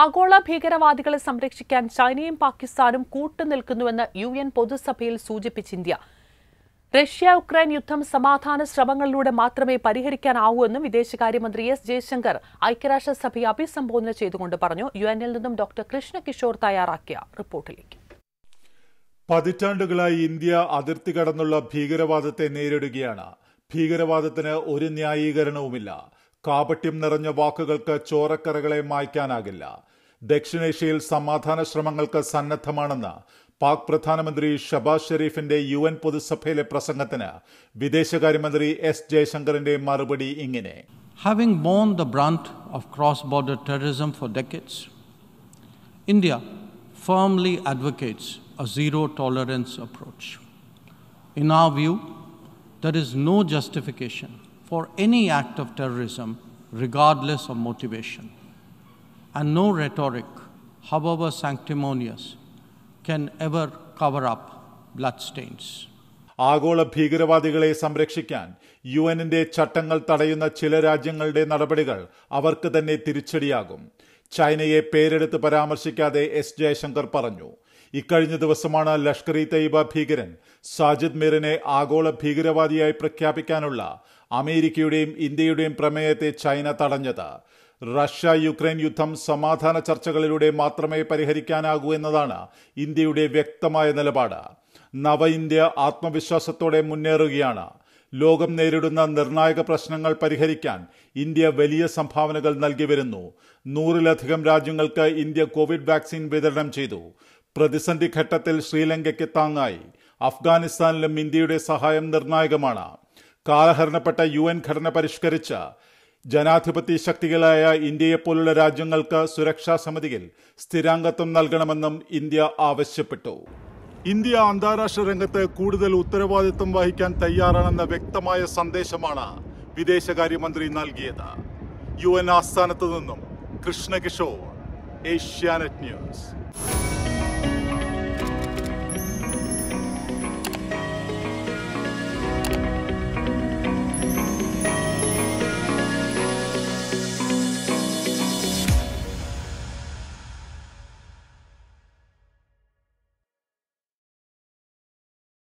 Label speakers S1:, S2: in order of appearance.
S1: ആഗോള ഭീകരവാദികളെ സംരക്ഷിക്കാൻ ചൈനയും പാകിസ്ഥാനും കൂട്ടുനിൽക്കുന്നുവെന്ന് യു എൻ പൊതുസഭയിൽ സൂചിപ്പിച്ച ഇന്ത്യ റഷ്യ ഉക്രൈൻ യുദ്ധം സമാധാന ശ്രമങ്ങളിലൂടെ മാത്രമേ പരിഹരിക്കാനാവൂ എന്നും വിദേശകാര്യമന്ത്രി എസ് ജയശങ്കർ ഐക്യരാഷ്ട്രസഭയെ അഭിസംബോധന ചെയ്തുകൊണ്ട് പറഞ്ഞു യു എന്നിൽ നിന്നും ഡോക്ടർ കൃഷ്ണകിഷോർ തയ്യാറാക്കിയ റിപ്പോർട്ടിലേക്ക്
S2: പതിറ്റാണ്ടുകളായി ഇന്ത്യ അതിർത്തി കടന്നുള്ള ഭീകരവാദത്തെ നേരിടുകയാണ് ഭീകരവാദത്തിന് ഒരു ന്യായീകരണവുമില്ല കാപട്യം നിറഞ്ഞ വാക്കുകൾക്ക് ചോരക്കറകളെ മായ്ക്കാനാകില്ല ദക്ഷിണേഷ്യയിൽ സമാധാന ശ്രമങ്ങൾക്ക് സന്നദ്ധമാണെന്ന് പാക് പ്രധാനമന്ത്രി ഷബാസ് ഷെരീഫിന്റെ യു എൻ പൊതുസഭയിലെ പ്രസംഗത്തിന് വിദേശകാര്യമന്ത്രി എസ് ജയശങ്കറിന്റെ മറുപടി ഇങ്ങനെ
S3: Having borne the brunt of cross border terrorism for decades, India firmly advocates a zero tolerance approach. In our view, there is no justification for any act of terrorism, regardless of motivation. And no rhetoric, however sanctimonious, can ever cover up bloodstains.
S2: ആഗോള ഭീകരവാദികളെ സംരക്ഷിക്കാൻ U എന്നിന്റെ ചട്ടങ്ങൾ തടയുന്ന ചില രാജ്യങ്ങളുടെ നടപടികൾ അവർക്ക് തന്നെ തിരിച്ചടിയാകും ചൈനയെ പേരെടുത്ത് പരാമർശിക്കാതെ എസ് ജയശങ്കർ പറഞ്ഞു ഇക്കഴിഞ്ഞ ദിവസമാണ് ലഷ്കർ ഇ തയ്യബ ഭീകരൻ സാജിദ് മിറിനെ ആഗോള ഭീകരവാദിയായി പ്രഖ്യാപിക്കാനുള്ള അമേരിക്കയുടെയും ഇന്ത്യയുടെയും പ്രമേയത്തെ ചൈന തടഞ്ഞത് റഷ്യ യുക്രൈൻ യുദ്ധം സമാധാന ചർച്ചകളിലൂടെ മാത്രമേ പരിഹരിക്കാനാകൂ എന്നതാണ് ഇന്ത്യയുടെ വ്യക്തമായ നിലപാട് നവ ഇന്ത്യ ആത്മവിശ്വാസത്തോടെ മുന്നേറുകയാണ് ലോകം നേരിടുന്ന നിർണായക പ്രശ്നങ്ങൾ പരിഹരിക്കാൻ ഇന്ത്യ വലിയ സംഭാവനകൾ നൽകി വരുന്നു നൂറിലധികം രാജ്യങ്ങൾക്ക് ഇന്ത്യ കോവിഡ് വാക്സിൻ വിതരണം ചെയ്തു പ്രതിസന്ധി ഘട്ടത്തിൽ ശ്രീലങ്കയ്ക്ക് താങ്ങായി അഫ്ഗാനിസ്ഥാനിലും ഇന്ത്യയുടെ സഹായം നിർണായകമാണ് കാലഹരണപ്പെട്ട യു എൻ ഘടന പരിഷ്കരിച്ച ജനാധിപത്യ ശക്തികളായ ഇന്ത്യയെപ്പോലുള്ള രാജ്യങ്ങൾക്ക് സുരക്ഷാ സമിതിയിൽ സ്ഥിരാംഗത്വം നൽകണമെന്നും ഇന്ത്യ ആവശ്യപ്പെട്ടു ഇന്ത്യ അന്താരാഷ്ട്ര രംഗത്ത് കൂടുതൽ ഉത്തരവാദിത്വം വഹിക്കാൻ തയ്യാറാണെന്ന വ്യക്തമായ സന്ദേശമാണ് വിദേശകാര്യമന്ത്രി നൽകിയത് യു എൻ ആസ്ഥാനത്ത് നിന്നും കൃഷ്ണകിഷോർ ഏഷ്യാനെറ്റ് ന്യൂസ്